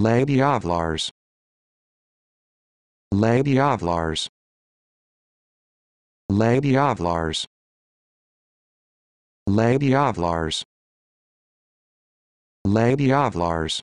Lady Avlars. Lady Avlars. Lady Avlars. Lady Avlars. Lady Avlars.